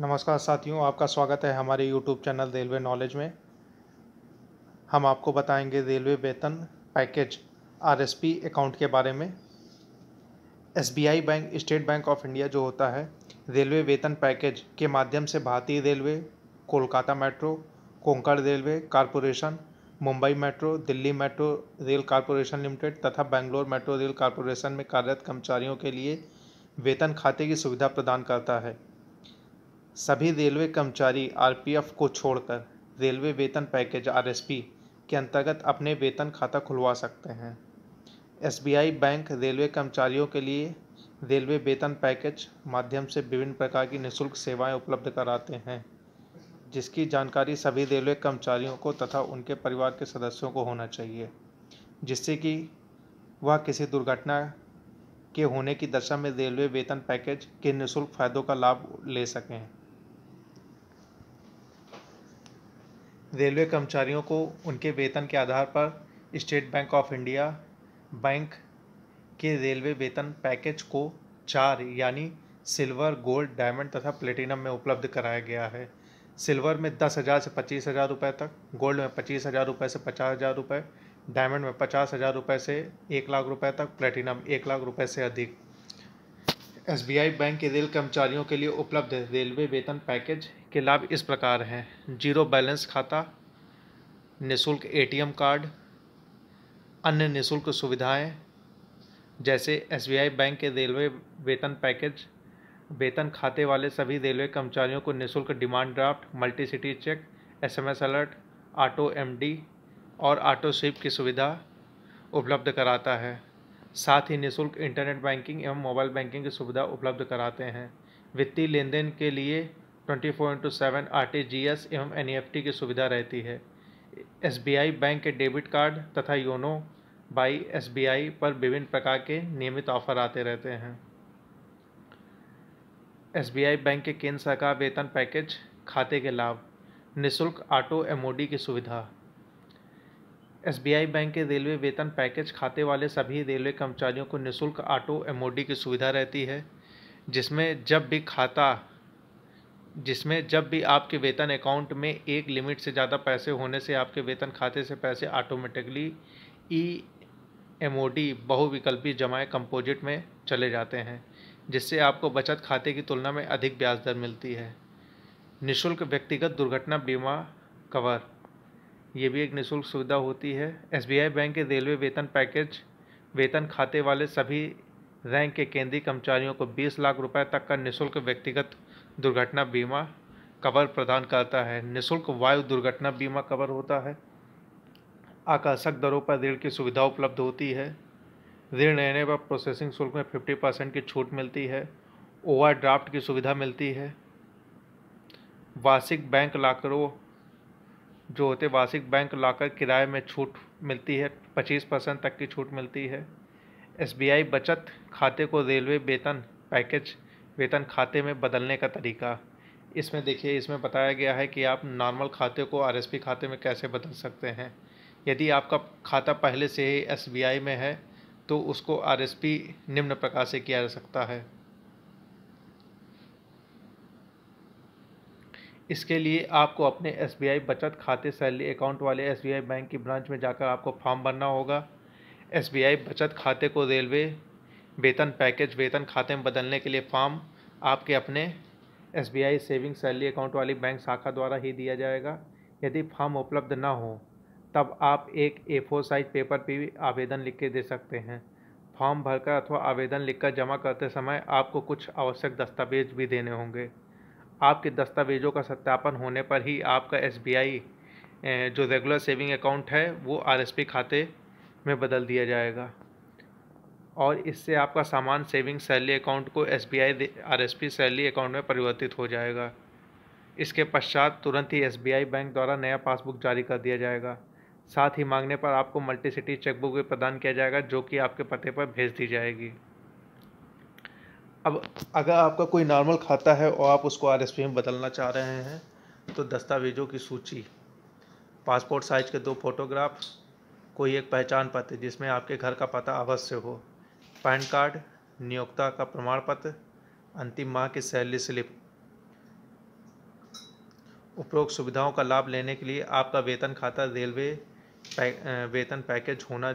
नमस्कार साथियों आपका स्वागत है हमारे YouTube चैनल रेलवे नॉलेज में हम आपको बताएंगे रेलवे वेतन पैकेज पी अकाउंट के बारे में आई bank State Bank of India जो होता है रेलवे वेतन पैकेज के माध्यम से भारतीय railway Kolkata metro Konkan railway corporation Mumbai metro Delhi metro rail corporation limited तथा बेंगलोर मेट्रो रेल कॉरपोरेशन में कार्यरत कर्मचारियों के लिए वेतन खाते की सुविधा प्रदान करता है सभी रेलवे कर्मचारी आरपीएफ को छोड़कर रेलवे वेतन पैकेज आरएसपी के अंतर्गत अपने वेतन खाता खुलवा सकते हैं एसबीआई बैंक रेलवे कर्मचारियों के लिए रेलवे वेतन पैकेज माध्यम से विभिन्न प्रकार की निशुल्क सेवाएं उपलब्ध कराते हैं जिसकी जानकारी सभी रेलवे कर्मचारियों को तथा उनके परिवार के सदस्यों को होना चाहिए जिससे कि वह किसी दुर्घटना के होने की दशा में रेलवे वेतन पैकेज के निशुल्क फ़ायदों का लाभ ले सकें रेलवे कर्मचारियों को उनके वेतन के आधार पर State Bank of India bank के रेलवे वेतन पैकेज को चार यानी सिल्वर गोल्ड डायमंड तथा प्लेटिनम में उपलब्ध कराया गया है सिल्वर में दस हज़ार से पच्चीस हज़ार रुपये तक गोल्ड में पच्चीस हज़ार रुपये से पचास हज़ार रुपये डायमंड में पचास हज़ार रुपये से एक लाख रुपये तक प्लेटिनम एक लाख रुपये से अधिक एस बैंक के रेल कर्मचारियों के लिए उपलब्ध रेलवे वेतन पैकेज के लाभ इस प्रकार हैं जीरो बैलेंस खाता निशुल्क एटीएम कार्ड अन्य निशुल्क सुविधाएं जैसे एसबीआई बैंक के रेलवे वेतन पैकेज वेतन खाते वाले सभी रेलवे कर्मचारियों को निशुल्क demand draft multi city cheque SMS alert auto MD और ऑटो स्विप की सुविधा उपलब्ध कराता है साथ ही निशुल्क इंटरनेट बैंकिंग एवं मोबाइल बैंकिंग की सुविधा उपलब्ध कराते हैं वित्तीय लेन देन के लिए twenty four into seven R T G S एवं एन ई एफ टी की सुविधा रहती है एस बी आई बैंक के डेबिट कार्ड तथा YONO by S B I पर विभिन्न प्रकार के नियमित ऑफर आते रहते हैं एस बी आई बैंक के केंद्र सरकार वेतन पैकेज खाते के लाभ निःशुल्क ऑटो एम ओ डी की सुविधा एस बी आई बैंक के रेलवे वेतन पैकेज खाते वाले सभी रेलवे कर्मचारियों को निःशुल्क ऑटो एम ओ डी की सुविधा रहती है जिसमें जब भी खाता जिसमें जब भी आपके वेतन अकाउंट में एक लिमिट से ज़्यादा पैसे होने से आपके वेतन खाते से पैसे automatically E M O D बहुविकल्पी जमाएँ कंपोजिट में चले जाते हैं जिससे आपको बचत खाते की तुलना में अधिक ब्याज दर मिलती है निशुल्क व्यक्तिगत दुर्घटना बीमा कवर ये भी एक निशुल्क सुविधा होती है आई बैंक के रेलवे वेतन पैकेज वेतन खाते वाले सभी रैंक के केंद्रीय कर्मचारियों को 20 लाख रुपए तक का निशुल्क व्यक्तिगत दुर्घटना बीमा कवर प्रदान करता है निशुल्क वायु दुर्घटना बीमा कवर होता है आकर्षक दरों पर ऋण की सुविधा उपलब्ध होती है ऋण लेने पर प्रोसेसिंग शुल्क में फिफ्टी परसेंट की छूट मिलती है ओवरड्राफ्ट की सुविधा मिलती है वार्षिक बैंक लाकरों जो होते वार्षिक बैंक लाकर किराए में छूट मिलती है पच्चीस परसेंट तक की छूट मिलती है एसबीआई बचत खाते को रेलवे वेतन पैकेज वेतन खाते में बदलने का तरीका इसमें देखिए इसमें बताया गया है कि आप नॉर्मल खाते को आरएसपी खाते में कैसे बदल सकते हैं यदि आपका खाता पहले से ही एसबीआई में है तो उसको आरएसपी निम्न प्रकार से किया जा सकता है इसके लिए आपको अपने एसबीआई बचत खाते सैलरी अकाउंट वाले एसबीआई बैंक की ब्रांच में जाकर आपको फॉर्म भरना होगा एसबीआई बचत खाते को रेलवे वेतन पैकेज वेतन खाते में बदलने के लिए फॉर्म आपके अपने S B I saving salary account वाली बैंक शाखा द्वारा ही दिया जाएगा यदि फॉर्म उपलब्ध ना हो तब आप एक ए फोर साइज पेपर पर भी आवेदन लिख के दे सकते हैं फॉर्म भरकर अथवा आवेदन लिखकर जमा करते समय आपको कुछ आवश्यक दस्तावेज भी देने होंगे आपके दस्तावेजों का सत्यापन होने पर ही आपका एस जो रेगुलर सेविंग अकाउंट है वो आर खाते में बदल दिया जाएगा और इससे आपका सामान सेविंग सैलरी अकाउंट को S B I R S P salary account में परिवर्तित हो जाएगा इसके पश्चात तुरंत ही एस बी आई बैंक द्वारा नया पासबुक जारी कर दिया जाएगा साथ ही मांगने पर आपको मल्टी सिटी चेकबुक भी प्रदान किया जाएगा जो कि आपके पते पर भेज दी जाएगी अब अगर आपका कोई नॉर्मल खाता है और आप उसको आर एस पी में बदलना चाह रहे हैं तो दस्तावेज़ों की सूची पासपोर्ट साइज के दो फोटोग्राफ कोई एक पहचान पत्र जिसमें आपके घर का पता अवश्य हो पैन कार्ड नियोक्ता का प्रमाण पत्र अंतिम माह की सैलरी स्लिप उपरोक्त सुविधाओं का लाभ लेने के लिए आपका वेतन खाता रेलवे पै, वेतन पैकेज होना